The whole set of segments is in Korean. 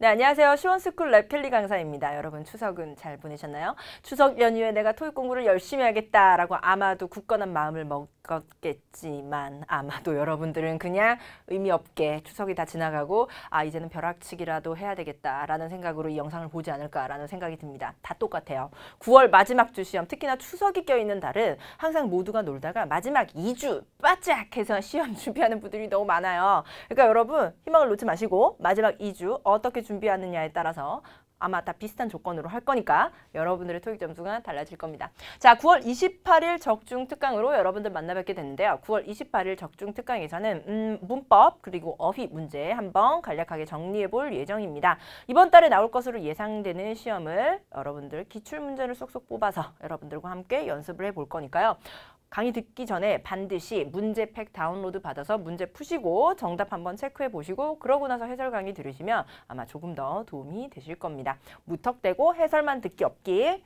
네, 안녕하세요. 시원스쿨 레필리 강사입니다. 여러분 추석은 잘 보내셨나요? 추석 연휴에 내가 토익 공부를 열심히 하겠다라고 아마도 굳건한 마음을 먹었겠지만 아마도 여러분들은 그냥 의미 없게 추석이 다 지나가고 아 이제는 벼락치기라도 해야 되겠다라는 생각으로 이 영상을 보지 않을까라는 생각이 듭니다. 다 똑같아요. 9월 마지막 주 시험 특히나 추석이 껴있는 달은 항상 모두가 놀다가 마지막 2주 빠짝 해서 시험 준비하는 분들이 너무 많아요. 그러니까 여러분 희망을 놓지 마시고 마지막 2주 어떻게 준비하느냐에 따라서 아마 다 비슷한 조건으로 할 거니까 여러분들의 토익 점수가 달라질 겁니다. 자, 9월 28일 적중 특강으로 여러분들 만나뵙게 됐는데요. 9월 28일 적중 특강에서는 음, 문법 그리고 어휘 문제 한번 간략하게 정리해 볼 예정입니다. 이번 달에 나올 것으로 예상되는 시험을 여러분들 기출 문제를 쏙쏙 뽑아서 여러분들과 함께 연습을 해 볼 거니까요. 강의 듣기 전에 반드시 문제 팩 다운로드 받아서 문제 푸시고 정답 한번 체크해 보시고 그러고 나서 해설 강의 들으시면 아마 조금 더 도움이 되실 겁니다. 무턱대고 해설만 듣기 없기.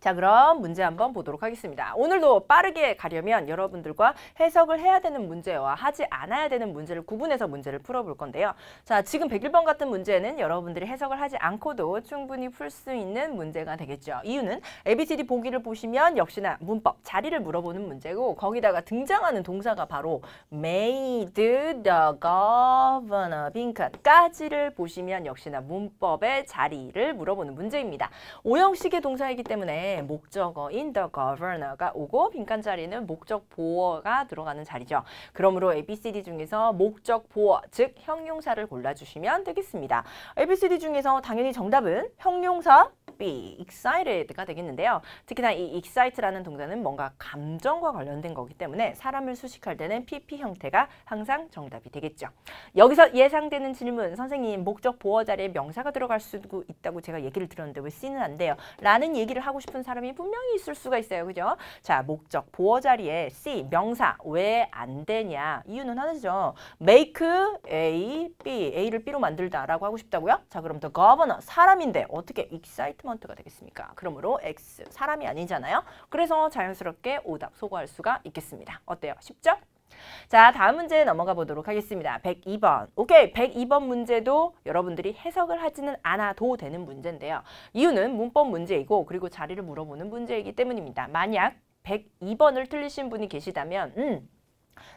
자 그럼 문제 한번 보도록 하겠습니다. 오늘도 빠르게 가려면 여러분들과 해석을 해야 되는 문제와 하지 않아야 되는 문제를 구분해서 문제를 풀어볼 건데요. 자 지금 101번 같은 문제는 여러분들이 해석을 하지 않고도 충분히 풀 수 있는 문제가 되겠죠. 이유는 ABCD 보기를 보시면 역시나 문법 자리를 물어보는 문제고 거기다가 등장하는 동사가 바로 made the governor 빈칸까지를 보시면 역시나 문법의 자리를 물어보는 문제입니다. 오형식의 동사이기 때문에 목적어인 the governor가 오고 빈칸 자리는 목적 보어가 들어가는 자리죠. 그러므로 ABCD 중에서 목적 보어, 즉 형용사를 골라주시면 되겠습니다. ABCD 중에서 당연히 정답은 형용사 B, excited가 되겠는데요. 특히나 이 excite라는 동사는 뭔가 감정과 관련된 거기 때문에 사람을 수식할 때는 PP 형태가 항상 정답이 되겠죠. 여기서 예상되는 질문, 선생님 목적 보어 자리에 명사가 들어갈 수 있다고 제가 얘기를 들었는데 왜 C는 안 돼요? 라는 얘기를 하고 싶은 같은 사람이 분명히 있을 수가 있어요. 그죠? 자, 목적, 보어 자리에 C, 명사 왜 안 되냐? 이유는 하나죠. make A, B, A를 B로 만들다라고 하고 싶다고요? 자, 그럼 the governor, 사람인데 어떻게 excitement가 되겠습니까? 그러므로 X, 사람이 아니잖아요. 그래서 자연스럽게 오답 소거할 수가 있겠습니다. 어때요? 쉽죠? 자, 다음 문제 넘어가 보도록 하겠습니다. 102번. 오케이, 102번 문제도 여러분들이 해석을 하지는 않아도 되는 문제인데요. 이유는 문법 문제이고 그리고 자리를 물어보는 문제이기 때문입니다. 만약 102번을 틀리신 분이 계시다면 음,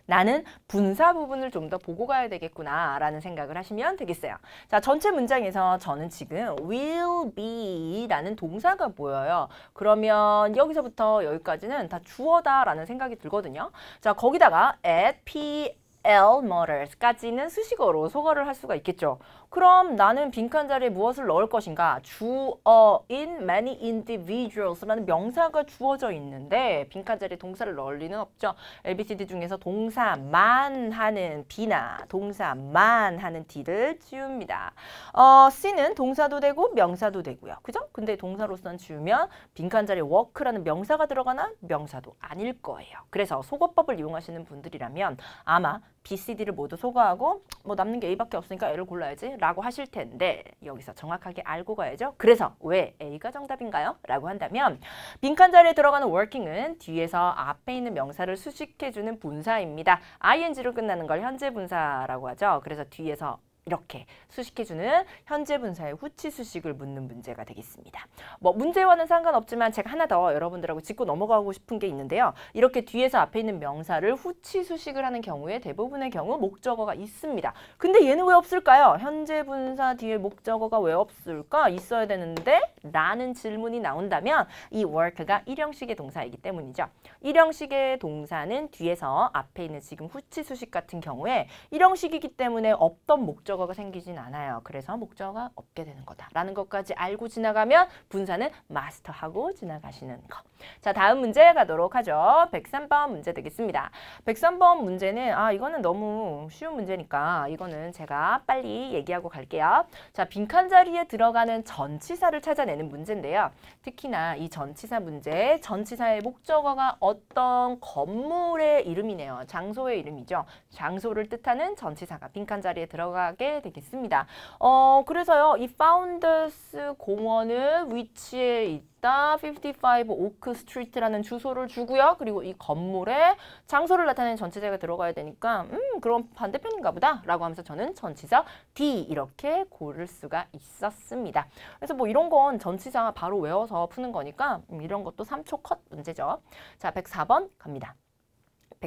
나는 분사 부분을 좀 더 보고 가야 되겠구나라는 생각을 하시면 되겠어요. 자, 전체 문장에서 저는 지금 will be라는 동사가 보여요. 그러면 여기서부터 여기까지는 다 주어다라는 생각이 들거든요. 자, 거기다가 at p L Motors 까지는 수식어로 소거를 할 수가 있겠죠. 그럼 나는 빈칸 자리에 무엇을 넣을 것인가? 주어인 many individuals라는 명사가 주어져 있는데 빈칸 자리에 동사를 넣을 리는 없죠. ABCD 중에서 동사만 하는 B나 동사만 하는 D를 지웁니다. 어, C는 동사도 되고 명사도 되고요. 그죠? 근데 동사로는 지우면 빈칸 자리에 work라는 명사가 들어가나 명사도 아닐 거예요. 그래서 속어법을 이용하시는 분들이라면 아마 B, C, D를 모두 소거하고 뭐 남는 게 A밖에 없으니까 A를 골라야지 라고 하실 텐데 여기서 정확하게 알고 가야죠. 그래서 왜 A가 정답인가요? 라고 한다면 빈칸 자리에 들어가는 working은 뒤에서 앞에 있는 명사를 수식해주는 분사입니다. ing로 끝나는 걸 현재 분사라고 하죠. 그래서 뒤에서 이렇게 수식해주는 현재 분사의 후치 수식을 묻는 문제가 되겠습니다. 뭐 문제와는 상관없지만 제가 하나 더 여러분들하고 짚고 넘어가고 싶은 게 있는데요. 이렇게 뒤에서 앞에 있는 명사를 후치 수식을 하는 경우에 대부분의 경우 목적어가 있습니다. 근데 얘는 왜 없을까요? 현재 분사 뒤에 목적어가 왜 없을까? 있어야 되는데 라는 질문이 나온다면 이 work가 일형식의 동사이기 때문이죠. 일형식의 동사는 뒤에서 앞에 있는 지금 후치 수식 같은 경우에 일형식이기 때문에 없던 목적어 목적어가 생기진 않아요. 그래서 목적어가 없게 되는 거다라는 것까지 알고 지나가면 분사는 마스터하고 지나가시는 거. 자, 다음 문제 가도록 하죠. 103번 문제 되겠습니다. 103번 문제는 아, 이거는 너무 쉬운 문제니까 이거는 제가 빨리 얘기하고 갈게요. 자, 빈칸 자리에 들어가는 전치사를 찾아내는 문제인데요. 특히나 이 전치사 문제, 전치사의 목적어가 어떤 건물의 이름이네요. 장소의 이름이죠. 장소를 뜻하는 전치사가 빈칸 자리에 들어가게 하게 되겠습니다. 어, 그래서요. 이 파운더스 공원은 위치에 있다. 55 오크 스트리트라는 주소를 주고요. 그리고 이 건물에 장소를 나타내는 전치사가 들어가야 되니까 음, 그럼 반대편인가 보다. 라고 하면서 저는 전치사 D 이렇게 고를 수가 있었습니다. 그래서 뭐 이런 건 전치사 바로 외워서 푸는 거니까 음, 이런 것도 3초 컷 문제죠. 자, 104번 갑니다.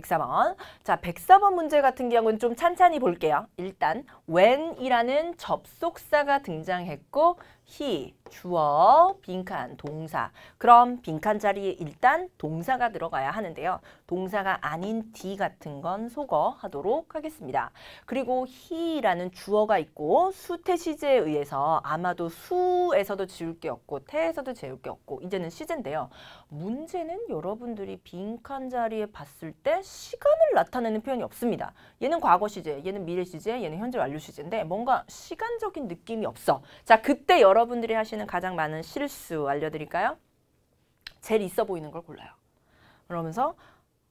104번. 자, 104번 문제 같은 경우는 좀 찬찬히 볼게요. 일단 when이라는 접속사가 등장했고 he 주어 빈칸 동사 그럼 빈칸 자리에 일단 동사가 들어가야 하는데요 동사가 아닌 d 같은 건 속어 하도록 하겠습니다 그리고 he라는 주어가 있고 수태 시제에 의해서 아마도 수에서도 지울 게 없고 태에서도 재울 게 없고 이제는 시제인데요 문제는 여러분들이 빈칸 자리에 봤을 때 시간을 나타내는 표현이 없습니다 얘는 과거 시제 얘는 미래 시제 얘는 현재 완료 시제인데 뭔가 시간적인 느낌이 없어 자 그때 여러 여러분들이 하시는 가장 많은 실수 알려드릴까요? 제일 있어 보이는 걸 골라요. 그러면서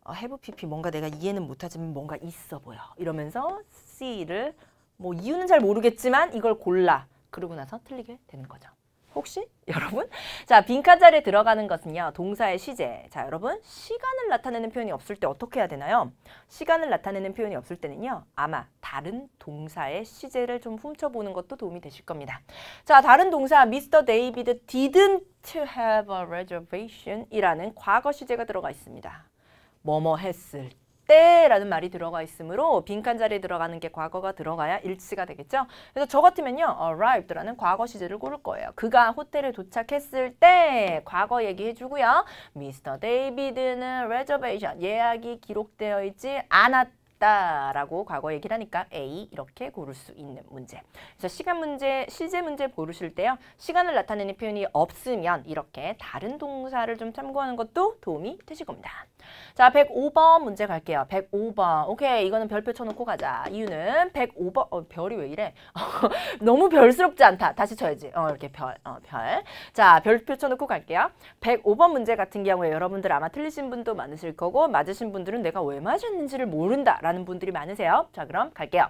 어, h PP 뭔가 내가 이해는 못하지만 뭔가 있어 보여. 이러면서 C를 뭐 이유는 잘 모르겠지만 이걸 골라. 그러고 나서 틀리게 되는 거죠. 혹시 여러분? 자, 빈칸자리에 들어가는 것은요. 동사의 시제. 자, 여러분 시간을 나타내는 표현이 없을 때 어떻게 해야 되나요? 시간을 나타내는 표현이 없을 때는요. 아마 다른 동사의 시제를 좀 훔쳐보는 것도 도움이 되실 겁니다. 자, 다른 동사 Mr. David didn't have a reservation 이라는 과거 시제가 들어가 있습니다. 뭐뭐 했을 때라는 말이 들어가 있으므로 빈칸 자리에 들어가는 게 과거가 들어가야 일치가 되겠죠. 그래서 저 같으면요. arrived라는 과거 시제를 고를 거예요. 그가 호텔에 도착했을 때 과거 얘기해 주고요. 미스터 데이비드는 reservation 예약이 기록되어 있지 않았 라고 과거 얘기를 하니까 A 이렇게 고를 수 있는 문제. 그래서 시간 문제, 시제 문제 고르실 때요. 시간을 나타내는 표현이 없으면 이렇게 다른 동사를 좀 참고하는 것도 도움이 되실 겁니다. 자, 105번 문제 갈게요. 105번. 오케이, 이거는 별표 쳐놓고 가자. 이유는 105번. 어, 별이 왜 이래? 너무 별스럽지 않다. 다시 쳐야지. 어, 이렇게 별, 어, 별. 자, 별표 쳐놓고 갈게요. 105번 문제 같은 경우에 여러분들 아마 틀리신 분도 많으실 거고 맞으신 분들은 내가 왜 맞았는지를 모른다라는 분들이 많으세요. 자, 그럼 갈게요.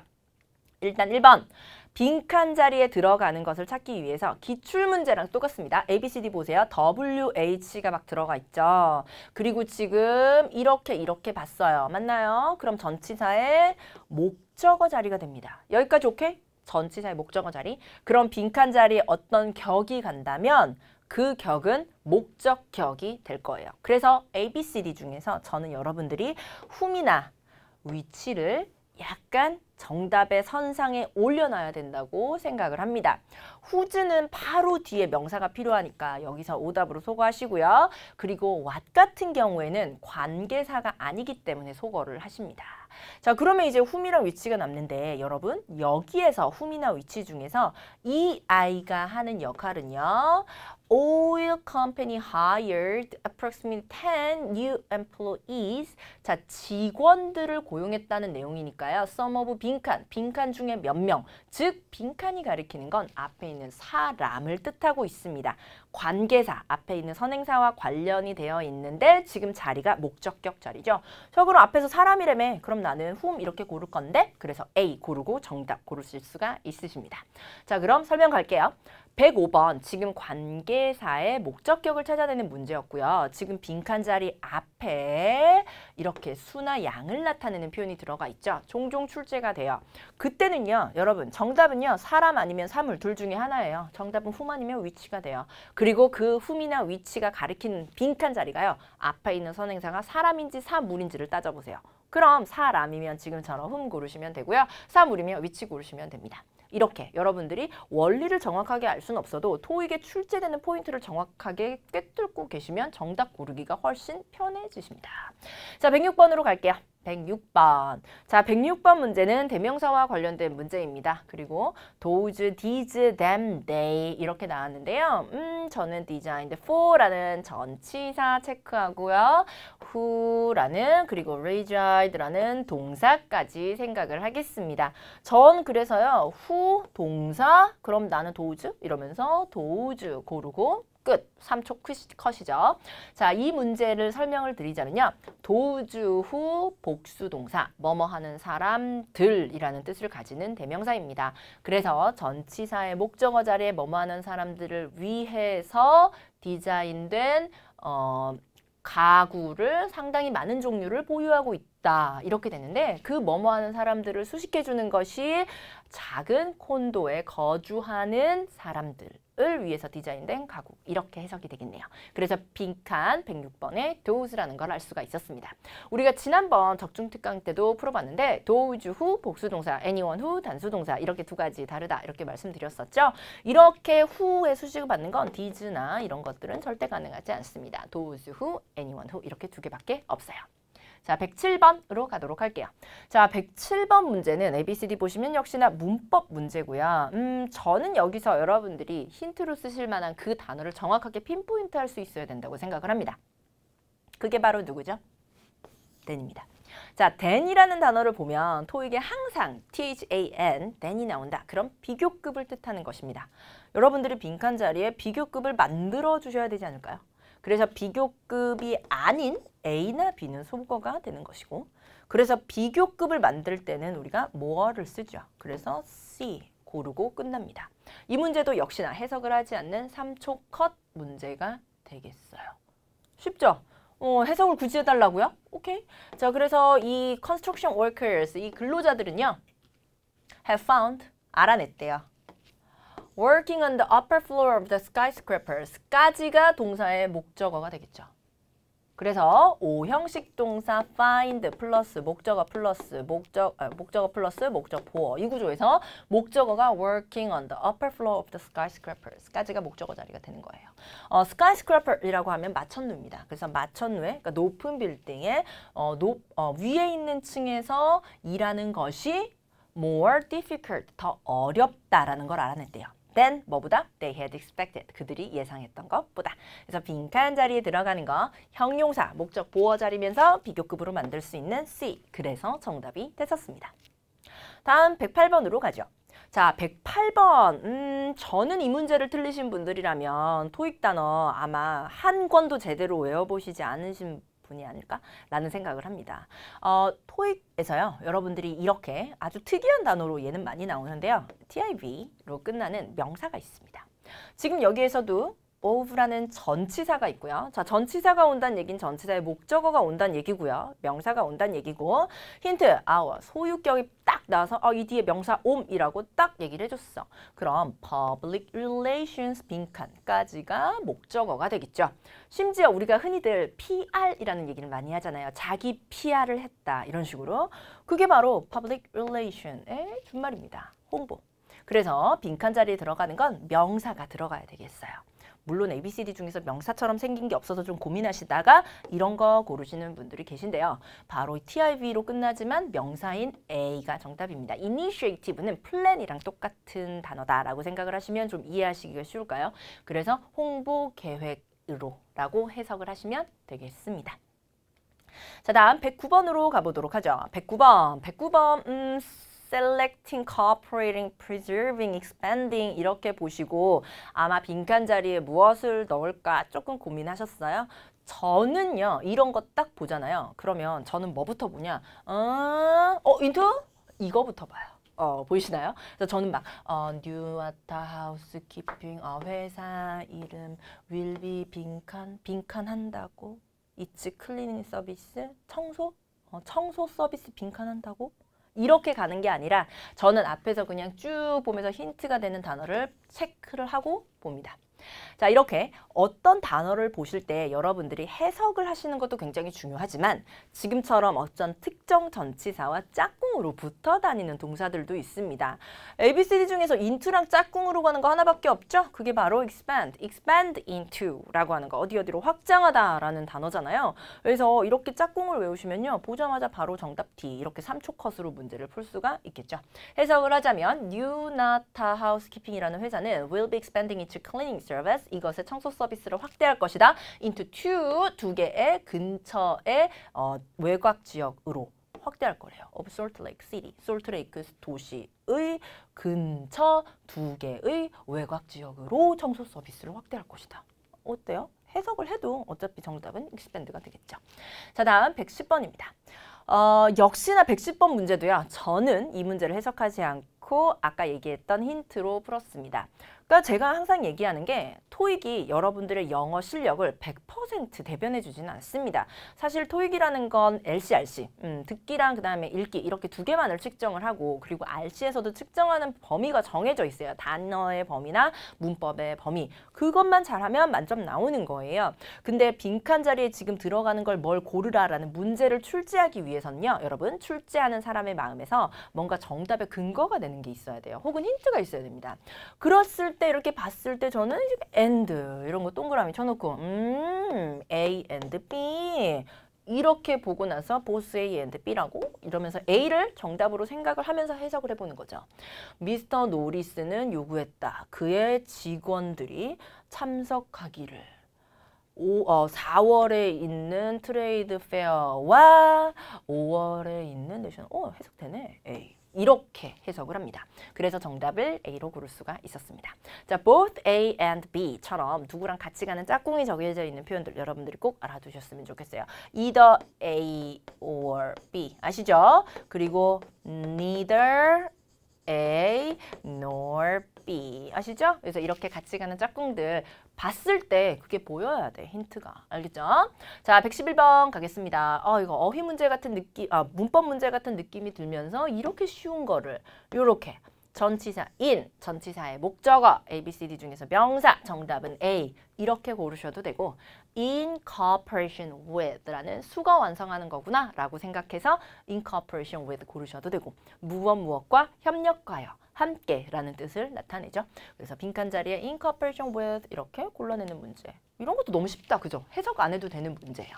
일단 1번. 빈칸 자리에 들어가는 것을 찾기 위해서 기출문제랑 똑같습니다. A, B, C, D 보세요. W, H가 막 들어가 있죠. 그리고 지금 이렇게 이렇게 봤어요. 맞나요? 그럼 전치사의 목적어 자리가 됩니다. 여기까지 오케이? 전치사의 목적어 자리. 그럼 빈칸 자리에 어떤 격이 간다면 그 격은 목적격이 될 거예요. 그래서 A, B, C, D 중에서 저는 여러분들이 hum이나 위치를 약간 정답의 선상에 올려놔야 된다고 생각을 합니다. 후즈는 바로 뒤에 명사가 필요하니까 여기서 오답으로 소거하시고요. 그리고 왓 같은 경우에는 관계사가 아니기 때문에 소거를 하십니다. 자 그러면 이제 후미랑 위치가 남는데 여러분 여기에서 후미나 위치 중에서 이 아이가 하는 역할은요. oil company hired approximately 10 new employees. 자, 직원들을 고용했다는 내용이니까요. some of 빈칸, 빈칸 중에 몇 명, 즉 빈칸이 가리키는 건 앞에 있는 사람을 뜻하고 있습니다. 관계사, 앞에 있는 선행사와 관련이 되어 있는데 지금 자리가 목적격 자리죠. 저 그럼 앞에서 사람이라며 그럼 나는 whom 이렇게 고를 건데 그래서 A 고르고 정답 고르실 수가 있으십니다. 자, 그럼 설명 갈게요. 105번 지금 관계사의 목적격을 찾아내는 문제였고요. 지금 빈칸 자리 앞에 이렇게 수나 양을 나타내는 표현이 들어가 있죠. 종종 출제가 돼요. 그때는요. 여러분 정답은요. 사람 아니면 사물 둘 중에 하나예요. 정답은 훔 아니면 위치가 돼요. 그리고 그 훔이나 위치가 가리키는 빈칸 자리가요. 앞에 있는 선행사가 사람인지 사물인지를 따져보세요. 그럼 사람이면 지금처럼 훔 고르시면 되고요. 사물이면 위치 고르시면 됩니다. 이렇게 여러분들이 원리를 정확하게 알 수는 없어도 토익에 출제되는 포인트를 정확하게 꿰뚫고 계시면 정답 고르기가 훨씬 편해지십니다. 자, 106번으로 갈게요. 106번. 자, 106번 문제는 대명사와 관련된 문제입니다. 그리고 those, these, them, they 이렇게 나왔는데요. 음, 저는 designed for라는 전치사 체크하고요. who라는 그리고 reside라는 동사까지 생각을 하겠습니다. 전 그래서요. who 동사 그럼 나는 those 이러면서 those 고르고 끝. 3초 컷이죠. 자, 이 문제를 설명을 드리자면요. 도주 후 복수 동사, 뭐뭐 하는 사람들이라는 뜻을 가지는 대명사입니다. 그래서 전치사의 목적어 자리에 뭐뭐 하는 사람들을 위해서 디자인된 어, 가구를 상당히 많은 종류를 보유하고 있다. 있다 이렇게 되는데 그 뭐뭐하는 사람들을 수식해 주는 것이 작은 콘도에 거주하는 사람들 을 위해서 디자인된 가구 이렇게 해석이 되겠네요. 그래서 빈칸 1 0 6번에 도우즈라는 걸 알 수가 있었습니다. 우리가 지난번 적중특강 때도 풀어봤는데 도우즈 후 복수동사, 애니원 후 단수동사 이렇게 두 가지 다르다 이렇게 말씀드렸었죠. 이렇게 후에 수식을 받는 건 디즈나 이런 것들은 절대 가능하지 않습니다. 도우즈 후, 애니원 후 이렇게 두 개밖에 없어요. 자, 107번으로 가도록 할게요. 자, 107번 문제는 ABCD 보시면 역시나 문법 문제고요. 음, 저는 여기서 여러분들이 힌트로 쓰실 만한 그 단어를 정확하게 핀포인트 할 수 있어야 된다고 생각을 합니다. 그게 바로 누구죠? 댄입니다. 자, t 이라는 단어를 보면 토익에 항상 than, t 이 나온다. 그럼 비교급을 뜻하는 것입니다. 여러분들이 빈칸 자리에 비교급을 만들어 주셔야 되지 않을까요? 그래서 비교급이 아닌 A나 B는 소거가 되는 것이고 그래서 비교급을 만들 때는 우리가 뭐를 쓰죠. 그래서 C 고르고 끝납니다. 이 문제도 역시나 해석을 하지 않는 3초 컷 문제가 되겠어요. 쉽죠? 어, 해석을 굳이 해달라고요? 오케이. 자, 그래서 이 construction workers, 이 근로자들은요. have found, 알아냈대요. working on the upper floor of the skyscrapers 까지가 동사의 목적어가 되겠죠. 그래서 오 형식 동사 find 플러스 목적어 플러스 목적 아, 목적어 플러스 목적 보어 이 구조에서 목적어가 working on the upper floor of the skyscrapers까지가 목적어 자리가 되는 거예요. 어, skyscraper이라고 하면 마천루입니다. 그래서 마천루에 그러니까 높은 빌딩에 어, 높, 어, 위에 있는 층에서 일하는 것이 more difficult 더 어렵다라는 걸 알아냈대요. than 뭐보다 they had expected 그들이 예상했던 것보다 그래서 빈칸 자리에 들어가는 거 형용사 목적 보어 자리면서 비교급으로 만들 수 있는 C 그래서 정답이 됐었습니다. 다음 108번으로 가죠. 자, 108번. 음, 저는 이 문제를 틀리신 분들이라면 토익 단어 아마 한 권도 제대로 외워보시지 않으신 분 분이 아닐까라는 생각을 합니다. 어, 토익에서요. 여러분들이 이렇게 아주 특이한 단어로 얘는 많이 나오는데요. TIV로 끝나는 명사가 있습니다. 지금 여기에서도 of라는 전치사가 있고요. 자, 전치사가 온다는 얘기는 전치사의 목적어가 온다는 얘기고요. 명사가 온다는 얘기고 힌트, our, 소유격이 딱 나와서 어, 이 뒤에 명사 om이라고 딱 얘기를 해줬어. 그럼 public relations 빈칸까지가 목적어가 되겠죠. 심지어 우리가 흔히들 PR이라는 얘기를 많이 하잖아요. 자기 PR을 했다 이런 식으로. 그게 바로 public relation의 준말입니다. 홍보. 그래서 빈칸 자리에 들어가는 건 명사가 들어가야 되겠어요. 물론 ABCD 중에서 명사처럼 생긴 게 없어서 좀 고민하시다가 이런 거 고르시는 분들이 계신데요. 바로 TIV로 끝나지만 명사인 A가 정답입니다. Initiative는 플랜이랑 똑같은 단어다라고 생각을 하시면 좀 이해하시기가 쉬울까요? 그래서 홍보 계획으로 라고 해석을 하시면 되겠습니다. 자 다음 109번으로 가보도록 하죠. 109번, 109번 음... selecting, cooperating, preserving, expanding 이렇게 보시고 아마 빈칸 자리에 무엇을 넣을까 조금 고민하셨어요? 저는요 이런 거 딱 보잖아요. 그러면 저는 뭐부터 보냐? 어, 어 인투? 이거부터 봐요. 어, 보이시나요? 그래서 저는 막 어, new 왔다 housekeeping 어, 회사 이름 will be 빈칸 빈칸 한다고 it's cleaning service 청소 어, 청소 서비스 빈칸 한다고 이렇게 가는 게 아니라 저는 앞에서 그냥 쭉 보면서 힌트가 되는 단어를 체크를 하고 봅니다. 자, 이렇게 어떤 단어를 보실 때 여러분들이 해석을 하시는 것도 굉장히 중요하지만 지금처럼 어떤 특정 전치사와 짝꿍으로 붙어 다니는 동사들도 있습니다. ABCD 중에서 into랑 짝꿍으로 가는 거 하나밖에 없죠? 그게 바로 expand, expand into라고 하는 거 어디 어디로 확장하다라는 단어잖아요. 그래서 이렇게 짝꿍을 외우시면요. 보자마자 바로 정답 D 이렇게 3초 컷으로 문제를 풀 수가 있겠죠. 해석을 하자면 New Nata Housekeeping이라는 회사는 will be expanding its cleaning service service 이것의 청소 서비스를 확대할 것이다. into to 두 개의 근처의 어, 외곽 지역으로 확대할 거래요. of Salt Lake City, 솔트 레이크 도시의 근처 두 개의 외곽 지역으로 청소 서비스를 확대할 것이다. 어때요? 해석을 해도 어차피 정답은 익스밴드가 되겠죠. 자, 다음 110번입니다. 어, 역시나 110번 문제도요. 저는 이 문제를 해석하지 않고 아까 얘기했던 힌트로 풀었습니다. 그러니까 제가 항상 얘기하는 게 토익이 여러분들의 영어 실력을 100% 대변해 주지는 않습니다. 사실 토익이라는 건 LCRC, 음, 듣기랑 그다음에 읽기 이렇게 두 개만을 측정을 하고 그리고 RC에서도 측정하는 범위가 정해져 있어요. 단어의 범위나 문법의 범위. 그것만 잘하면 만점 나오는 거예요. 근데 빈칸 자리에 지금 들어가는 걸 뭘 고르라라는 문제를 출제하기 위해서는요. 여러분 출제하는 사람의 마음에서 뭔가 정답의 근거가 되는 게 있어야 돼요. 혹은 힌트가 있어야 됩니다. 그랬을 때때 이렇게 봤을 때 저는 and 이런 거 동그라미 쳐놓고 음 A and B 이렇게 보고 나서 보스 A and B라고 이러면서 A를 정답으로 생각을 하면서 해석을 해보는 거죠. 미스터 노리스는 요구했다. 그의 직원들이 참석하기를. 5, 어, 4월에 있는 트레이드 페어와 5월에 있는 내션. 어, 해석되네. A. 이렇게 해석을 합니다. 그래서 정답을 A로 고를 수가 있었습니다. 자, both A and B처럼 누구랑 같이 가는 짝꿍이 적혀져 있는 표현들 여러분들이 꼭 알아두셨으면 좋겠어요. either A or B 아시죠? 그리고 neither A nor B 아시죠? 그래서 이렇게 같이 가는 짝꿍들 봤을 때 그게 보여야 돼 힌트가 알겠죠? 자 111번 가겠습니다 어 이거 어휘 문제 같은 느낌 아 문법 문제 같은 느낌이 들면서 이렇게 쉬운 거를 요렇게 전치사 in, 전치사의 목적어, A, B, C, D 중에서 명사, 정답은 A 이렇게 고르셔도 되고 in cooperation with라는 수거 완성하는 거구나 라고 생각해서 in cooperation with 고르셔도 되고 무엇 무엇과 협력하여 함께라는 뜻을 나타내죠. 그래서 빈칸 자리에 in cooperation with 이렇게 골라내는 문제 이런 것도 너무 쉽다 그죠? 해석 안 해도 되는 문제예요.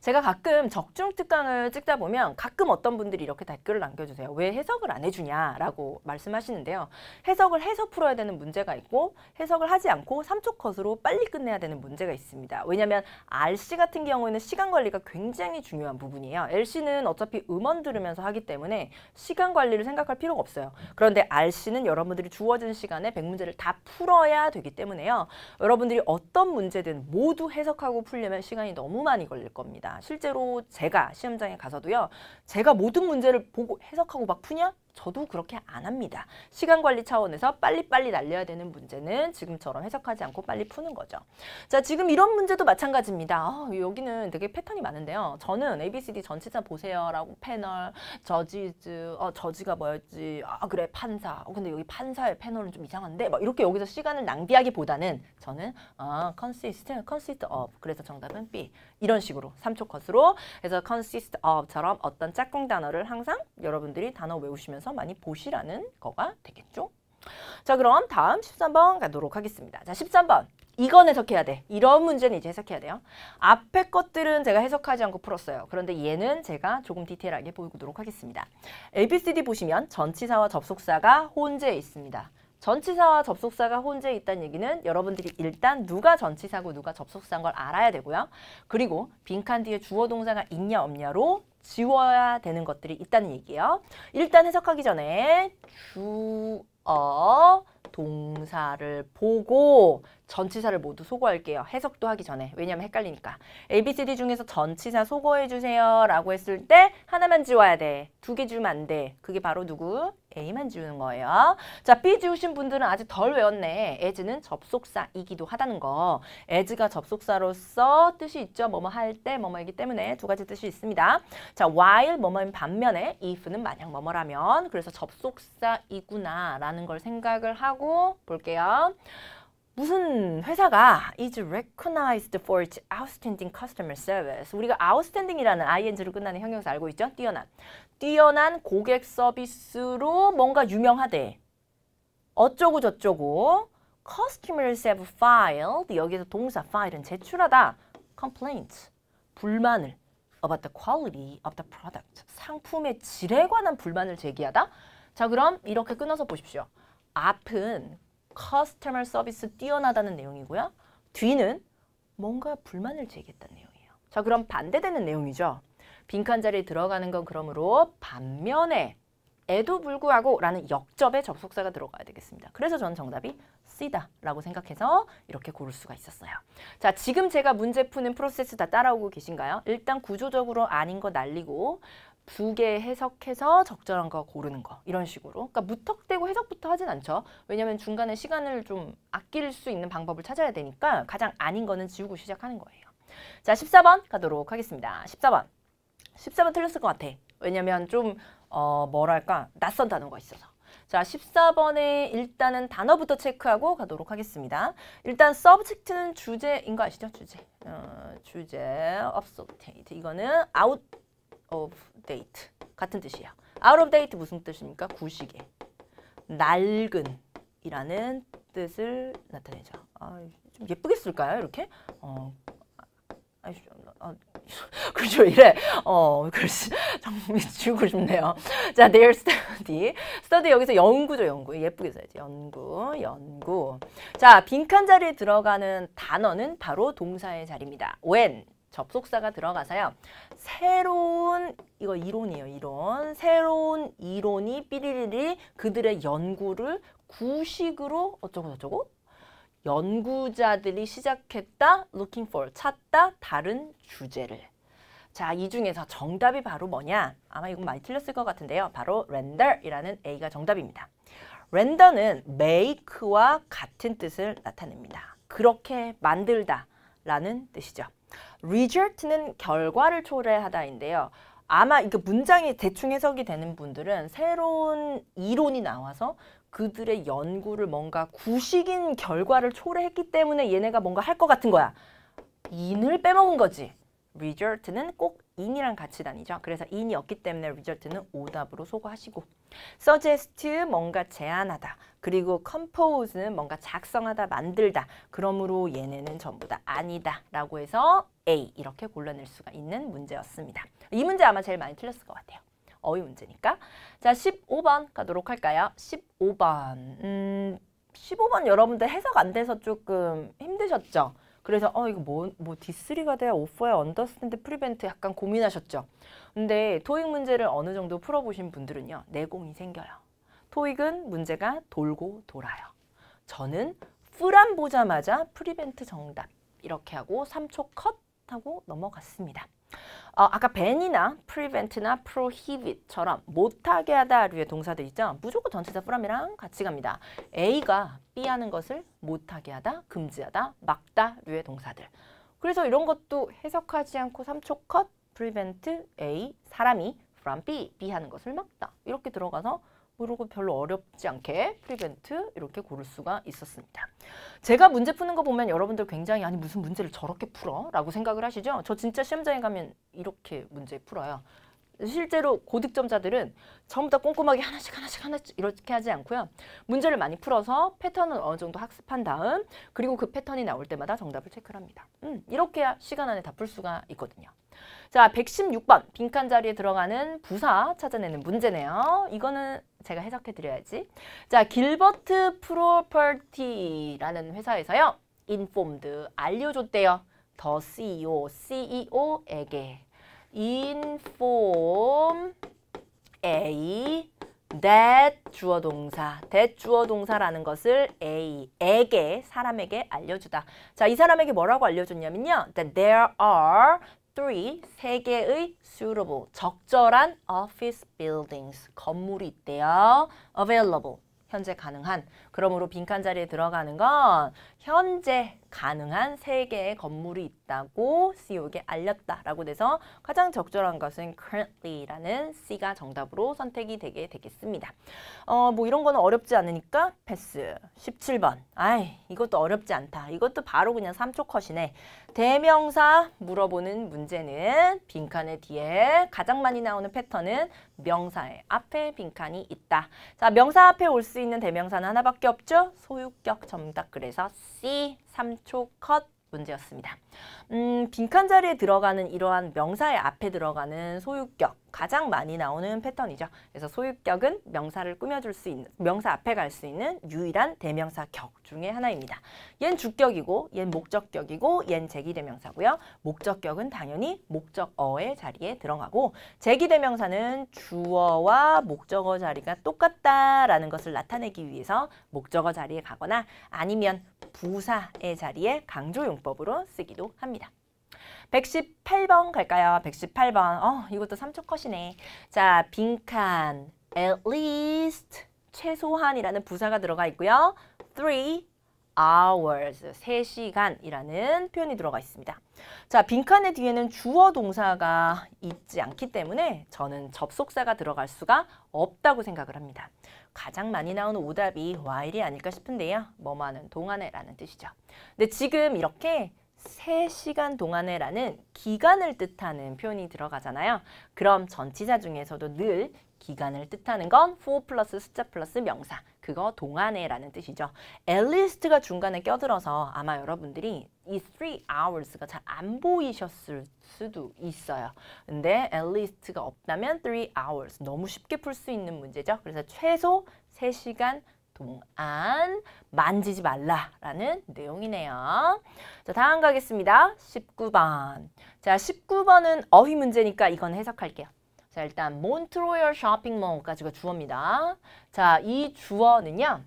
제가 가끔 적중 특강을 찍다 보면 가끔 어떤 분들이 이렇게 댓글을 남겨주세요. 왜 해석을 안 해주냐라고 말씀하시는데요. 해석을 해서 풀어야 되는 문제가 있고 해석을 하지 않고 3초 컷으로 빨리 끝내야 되는 문제가 있습니다. 왜냐하면 RC 같은 경우에는 시간 관리가 굉장히 중요한 부분이에요. LC는 어차피 음원 들으면서 하기 때문에 시간 관리를 생각할 필요가 없어요. 그런데 RC는 여러분들이 주어진 시간에 100문제를 다 풀어야 되기 때문에요. 여러분들이 어떤 문제든 모두 해석하고 풀려면 시간이 너무 많이 걸릴 겁니다. 겁니다. 실제로 제가 시험장에 가서도요. 제가 모든 문제를 보고 해석하고 막 푸냐? 저도 그렇게 안 합니다. 시간 관리 차원에서 빨리빨리 날려야 되는 문제는 지금처럼 해석하지 않고 빨리 푸는 거죠. 자, 지금 이런 문제도 마찬가지입니다. 아, 여기는 되게 패턴이 많은데요. 저는 ABCD 전체자 보세요라고 패널, 저지즈, 어, 저지가 뭐였지, 아 그래 판사, 어, 근데 여기 판사의 패널은 좀 이상한데 막 이렇게 여기서 시간을 낭비하기보다는 저는 아, consist, consist of, 그래서 정답은 B 이런 식으로 3초 컷으로 그래서 consist of처럼 어떤 짝꿍 단어를 항상 여러분들이 단어 외우시면서 대해서 많이 보시라는 거가 되겠죠. 자 그럼 다음 13번 가도록 하겠습니다. 자 13번 이건 해석해야 돼. 이런 문제는 이제 해석해야 돼요. 앞에 것들은 제가 해석하지 않고 풀었어요. 그런데 얘는 제가 조금 디테일하게 보도록 하겠습니다. ABCD 보시면 전치사와 접속사가 혼재해 있습니다. 전치사와 접속사가 혼재해 있다는 얘기는 여러분들이 일단 누가 전치사고 누가 접속사인 걸 알아야 되고요. 그리고 빈칸 뒤에 주어 동사가 있냐 없냐로 지워야 되는 것들이 있다는 얘기예요. 일단 해석하기 전에 주어 동사를 보고 전치사를 모두 소거할게요. 해석도 하기 전에. 왜냐면 헷갈리니까. A, B, C, D 중에서 전치사 소거해주세요. 라고 했을 때 하나만 지워야 돼. 두 개 지우면 안 돼. 그게 바로 누구? A만 지우는 거예요. 자, B 지우신 분들은 아직 덜 외웠네. as는 접속사이기도 하다는 거. as가 접속사로서 뜻이 있죠. 뭐뭐 할 때, 뭐뭐이기 때문에 두 가지 뜻이 있습니다. 자, while 뭐뭐인 반면에 if는 만약 뭐뭐라면 그래서 접속사이구나라는 걸 생각을 하고 볼게요. 무슨 회사가 is recognized for its outstanding customer service. 우리가 outstanding이라는 ing로 끝나는 형용사 알고 있죠? 뛰어난. 뛰어난 고객 서비스로 뭔가 유명하대. 어쩌고 저쩌고. customers have filed. 여기서 동사 file은 제출하다. complaint. 불만을. about the quality of the product. 상품의 질에 관한 불만을 제기하다? 자, 그럼 이렇게 끊어서 보십시오. 앞은 커스터머 서비스 뛰어나다는 내용이고요. 뒤는 뭔가 불만을 제기했다는 내용이에요. 자, 그럼 반대되는 내용이죠. 빈칸 자리에 들어가는 건 그러므로 반면에 에도 불구하고 라는 역접의 접속사가 들어가야 되겠습니다. 그래서 저는 정답이 쓰이다라고 생각해서 이렇게 고를 수가 있었어요. 자, 지금 제가 문제 푸는 프로세스 다 따라오고 계신가요? 일단 구조적으로 아닌 거 날리고 두 개 해석해서 적절한 거 고르는 거 이런 식으로 그러니까 무턱대고 해석부터 하진 않죠 왜냐하면 중간에 시간을 좀 아낄 수 있는 방법을 찾아야 되니까 가장 아닌 거는 지우고 시작하는 거예요 자 14번 가도록 하겠습니다 14번 14번 틀렸을 것 같아 왜냐면 좀 어, 뭐랄까 낯선 단어가 있어서 자, 14번에 일단은 단어부터 체크하고 가도록 하겠습니다. 일단 subject는 주제인 거 아시죠? 주제. 어, 주제 o b s o t e 이거는 out of date. 같은 뜻이에요. out of date 무슨 뜻입니까? 구식의 낡은이라는 뜻을 나타내죠. 아, 좀 예쁘게 쓸까요? 이렇게? 어, 그죠 이래 어 글씨 정말 지고 싶네요 자 their study study 여기서 연구죠 연구 예쁘게 써야지 연구 연구 자 빈칸 자리에 들어가는 단어는 바로 동사의 자리입니다 when 접속사가 들어가서요 새로운 이거 이론이에요 이론 새로운 이론이 삐리리리 그들의 연구를 구식으로 어쩌고 저쩌고 연구자들이 시작했다, looking for, 찾다, 다른 주제를. 자, 이 중에서 정답이 바로 뭐냐? 아마 이건 많이 틀렸을 것 같은데요. 바로 render이라는 A가 정답입니다. render는 make와 같은 뜻을 나타냅니다. 그렇게 만들다 라는 뜻이죠. result는 결과를 초래하다인데요. 아마 이거 문장이 대충 해석이 되는 분들은 새로운 이론이 나와서 그들의 연구를 뭔가 구식인 결과를 초래했기 때문에 얘네가 뭔가 할 것 같은 거야. 인을 빼먹은 거지. result는 꼭 인이랑 같이 다니죠. 그래서 인이 없기 때문에 result는 오답으로 소거하시고 suggest 뭔가 제안하다. 그리고 compose는 뭔가 작성하다, 만들다. 그러므로 얘네는 전부 다 아니다 라고 해서 A 이렇게 골라낼 수가 있는 문제였습니다. 이 문제 아마 제일 많이 틀렸을 것 같아요. 어휘 문제니까. 자, 15번 가도록 할까요? 15번. 음, 15번 여러분들 해석 안 돼서 조금 힘드셨죠? 그래서 어 이거 뭐뭐 뭐 D3가 돼야 오퍼야 언더스탠드 프리벤트 약간 고민하셨죠? 근데 토익 문제를 어느 정도 풀어보신 분들은요. 내공이 생겨요. 토익은 문제가 돌고 돌아요. 저는 풀안 보자마자 프리벤트 정답 이렇게 하고 3초 컷 하고 넘어갔습니다. 어, 아까 ban이나 prevent나 prohibit처럼 못하게 하다류의 동사들 있죠. 무조건 전체자 from이랑 같이 갑니다. A가 B 하는 것을 못하게 하다, 금지하다, 막다류의 동사들. 그래서 이런 것도 해석하지 않고 3초 컷, prevent, A, 사람이 from B, B 하는 것을 막다. 이렇게 들어가서 그리고 별로 어렵지 않게 프리벤트 이렇게 고를 수가 있었습니다. 제가 문제 푸는 거 보면 여러분들 굉장히 아니 무슨 문제를 저렇게 풀어? 라고 생각을 하시죠? 저 진짜 시험장에 가면 이렇게 문제 풀어요. 실제로 고득점자들은 전부 다 꼼꼼하게 하나씩 하나씩 하나씩 이렇게 하지 않고요. 문제를 많이 풀어서 패턴을 어느 정도 학습한 다음 그리고 그 패턴이 나올 때마다 정답을 체크를 합니다. 음, 이렇게 시간 안에 다 풀 수가 있거든요. 자, 116번 빈칸 자리에 들어가는 부사 찾아내는 문제네요. 이거는 제가 해석해 드려야지. 자, 길버트 프로퍼티라는 회사에서요. 인폼드 알려줬대요. 더 CEO, CEO에게 inform a that 주어 동사, that 주어 동사라는 것을 a, 에게, 사람에게 알려주다. 자, 이 사람에게 뭐라고 알려줬냐면요. That there are three, 세 개의 suitable, 적절한 office buildings, 건물이 있대요. available, 현재 가능한. 그러므로 빈칸 자리에 들어가는 건 현재 가능한 세개의 건물이 있다고 CEO에게 알렸다라고 돼서 가장 적절한 것은 currently라는 C가 정답으로 선택이 되게 되겠습니다. 어, 뭐 이런 거는 어렵지 않으니까 패스. 17번. 아이, 이것도 어렵지 않다. 이것도 바로 그냥 3초 컷이네. 대명사 물어보는 문제는 빈칸의 뒤에 가장 많이 나오는 패턴은 명사의 앞에 빈칸이 있다. 자, 명사 앞에 올 수 있는 대명사는 하나밖에 없죠? 소유격 정답. 그래서 C 3초 컷 문제였습니다. 음, 빈칸 자리에 들어가는 이러한 명사의 앞에 들어가는 소유격 가장 많이 나오는 패턴이죠. 그래서 소유격은 명사를 꾸며줄 수 있는, 명사 앞에 갈 수 있는 유일한 대명사 격 중에 하나입니다. 얜 주격이고, 얜 목적격이고, 얜 제기대명사고요. 목적격은 당연히 목적어의 자리에 들어가고, 제기대명사는 주어와 목적어 자리가 똑같다라는 것을 나타내기 위해서 목적어 자리에 가거나 아니면 부사의 자리에 강조용법으로 쓰기도 합니다. 118번 갈까요? 118번. 어, 이것도 3초 컷이네. 자, 빈칸. At least 최소한이라는 부사가 들어가 있고요. Three hours, 3시간이라는 표현이 들어가 있습니다. 자, 빈칸의 뒤에는 주어 동사가 있지 않기 때문에 저는 접속사가 들어갈 수가 없다고 생각을 합니다. 가장 많이 나오는 오답이 while이 아닐까 싶은데요. 뭐뭐하는 동안에라는 뜻이죠. 근데 지금 이렇게 세시간 동안에 라는 기간을 뜻하는 표현이 들어가잖아요. 그럼 전치사 중에서도 늘 기간을 뜻하는 건 for 플러스 숫자 플러스 명사 그거 동안에 라는 뜻이죠. at least가 중간에 껴들어서 아마 여러분들이 이 three hours가 잘 안 보이셨을 수도 있어요. 근데 at least가 없다면 three hours 너무 쉽게 풀 수 있는 문제죠. 그래서 최소 3시간 동안 만지지 말라라는 내용이네요. 자, 다음 가겠습니다. 19번. 자, 19번은 어휘 문제니까 이건 해석할게요. 자, 일단 몬트로열 쇼핑몰까지가 주어입니다. 자, 이 주어는요.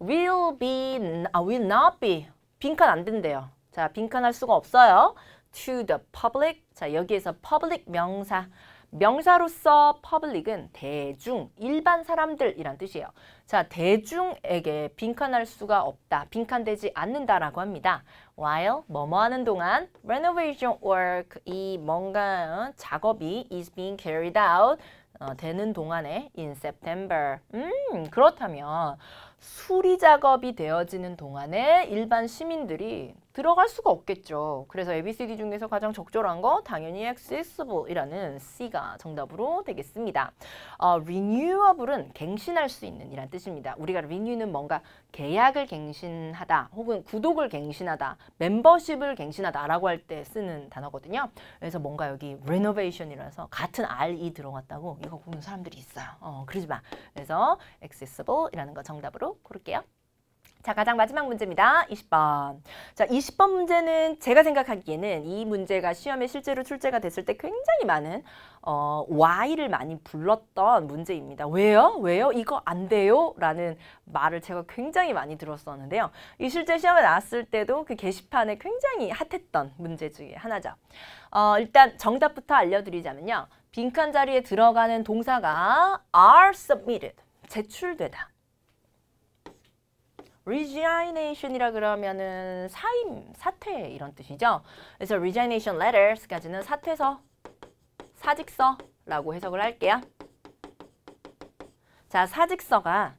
will be, 아, will not be. 빈칸 안 된대요. 자, 빈칸 할 수가 없어요. to the public. 자, 여기에서 public 명사. 명사로서 public은 대중, 일반 사람들이란 뜻이에요. 자, 대중에게 빈칸할 수가 없다, 빈칸되지 않는다라고 합니다. while 뭐뭐 하는 동안 renovation work 이 뭔가 어, 작업이 is being carried out 어, 되는 동안에 in September 음 그렇다면 수리 작업이 되어지는 동안에 일반 시민들이 들어갈 수가 없겠죠. 그래서 ABCD 중에서 가장 적절한 거 당연히 accessible이라는 C가 정답으로 되겠습니다. 어, renewable은 갱신할 수 있는 이란 뜻입니다. 우리가 renew는 뭔가 계약을 갱신하다 혹은 구독을 갱신하다 멤버십을 갱신하다라고 할 때 쓰는 단어거든요. 그래서 뭔가 여기 renovation이라서 같은 R이 들어갔다고 이거 보는 사람들이 있어요. 어, 그러지 마. 그래서 accessible이라는 거 정답으로 고를게요. 자, 가장 마지막 문제입니다. 20번. 자, 20번 문제는 제가 생각하기에는 이 문제가 시험에 실제로 출제가 됐을 때 굉장히 많은 어, Y를 많이 불렀던 문제입니다. 왜요? 왜요? 이거 안 돼요? 라는 말을 제가 굉장히 많이 들었었는데요. 이 실제 시험에 나왔을 때도 그 게시판에 굉장히 핫했던 문제 중에 하나죠. 어, 일단 정답부터 알려드리자면요. 빈칸 자리에 들어가는 동사가 are submitted, 제출되다. resignation이라 그러면은 사임, 사퇴 이런 뜻이죠. 그래서 resignation letters까지는 사퇴서, 사직서라고 해석을 할게요. 자, 사직서가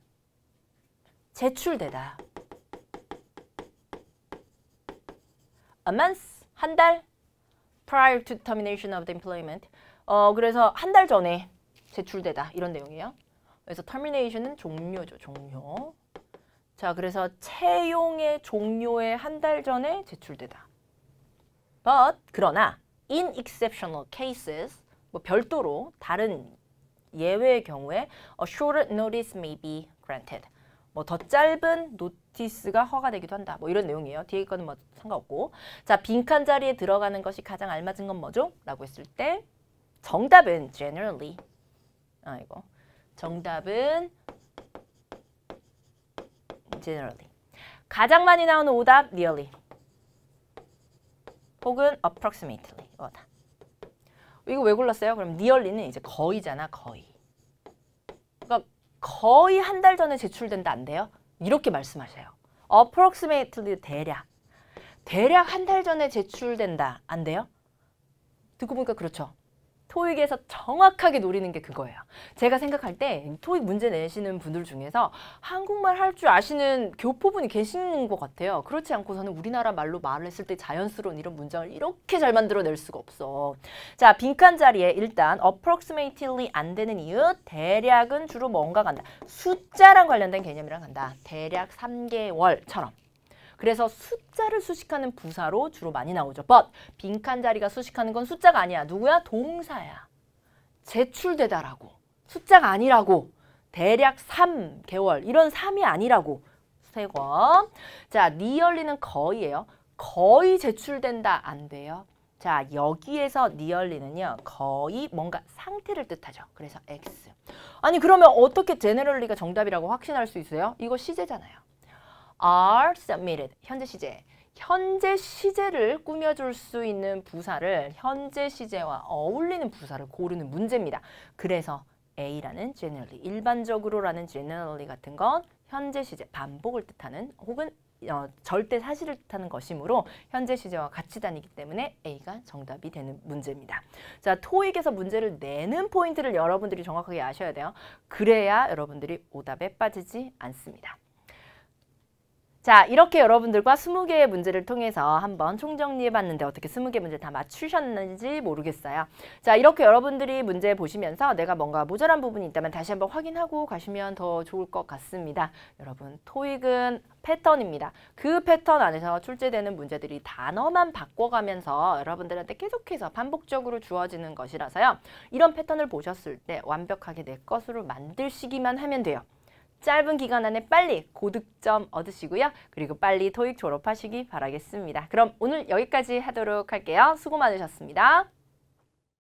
제출되다. a month, 한 달, prior to termination of the employment. 어, 그래서 한 달 전에 제출되다 이런 내용이에요. 그래서 termination은 종료죠, 종료. 자, 그래서 채용의 종료에한 달 전에 제출되다. But, 그러나, in exceptional cases, 뭐 별도로 다른 예외의 경우에 a short notice may be granted. 뭐 더 짧은 노티스가 허가되기도 한다. 뭐 이런 내용이에요. 뒤에 거는 뭐 상관없고. 자, 빈칸 자리에 들어가는 것이 가장 알맞은 건 뭐죠? 라고 했을 때 정답은 generally. 아, 이거. 정답은 generally. 가장 많이 나오는 오답 nearly 혹은 approximately 오답. 이거 왜 골랐어요? 그럼 nearly는 이제 거의잖아 거의. 그러니까 거의 한 달 전에 제출된다 안 돼요? 이렇게 말씀하세요. approximately 대략. 대략 한 달 전에 제출된다 안 돼요? 듣고 보니까 그렇죠. 토익에서 정확하게 노리는 게 그거예요. 제가 생각할 때 토익 문제 내시는 분들 중에서 한국말 할 줄 아시는 교포분이 계신것 같아요. 그렇지 않고서는 우리나라 말로 말을 했을 때 자연스러운 이런 문장을 이렇게 잘 만들어낼 수가 없어. 자, 빈칸 자리에 일단 approximately 안 되는 이유, 대략은 주로 뭔가 간다. 숫자랑 관련된 개념이랑 간다. 대략 3개월처럼. 그래서 숫자를 수식하는 부사로 주로 많이 나오죠. but 빈칸 자리가 수식하는 건 숫자가 아니야. 누구야? 동사야. 제출되다라고. 숫자가 아니라고. 대략 3개월. 이런 3이 아니라고. 세권. 자, 니얼리는 거의예요. 거의 제출된다 안 돼요. 자, 여기에서 니얼리는요. 거의 뭔가 상태를 뜻하죠. 그래서 X. 아니, 그러면 어떻게 제네럴리가 정답이라고 확신할 수 있어요? 이거 시제잖아요. are submitted 현재 시제 현재 시제를 꾸며줄 수 있는 부사를 현재 시제와 어울리는 부사를 고르는 문제입니다. 그래서 A라는 generally, 일반적으로라는 generally 같은 건 현재 시제, 반복을 뜻하는 혹은 어, 절대 사실을 뜻하는 것이므로 현재 시제와 같이 다니기 때문에 A가 정답이 되는 문제입니다. 자, 토익에서 문제를 내는 포인트를 여러분들이 정확하게 아셔야 돼요. 그래야 여러분들이 오답에 빠지지 않습니다. 자, 이렇게 여러분들과 20개의 문제를 통해서 한번 총정리해 봤는데 어떻게 20개 문제 다 맞추셨는지 모르겠어요. 자, 이렇게 여러분들이 문제 보시면서 내가 뭔가 모자란 부분이 있다면 다시 한번 확인하고 가시면 더 좋을 것 같습니다. 여러분, 토익은 패턴입니다. 그 패턴 안에서 출제되는 문제들이 단어만 바꿔가면서 여러분들한테 계속해서 반복적으로 주어지는 것이라서요. 이런 패턴을 보셨을 때 완벽하게 내 것으로 만들시기만 하면 돼요. 짧은 기간 안에 빨리 고득점 얻으시고요. 그리고 빨리 토익 졸업하시기 바라겠습니다. 그럼 오늘 여기까지 하도록 할게요. 수고 많으셨습니다.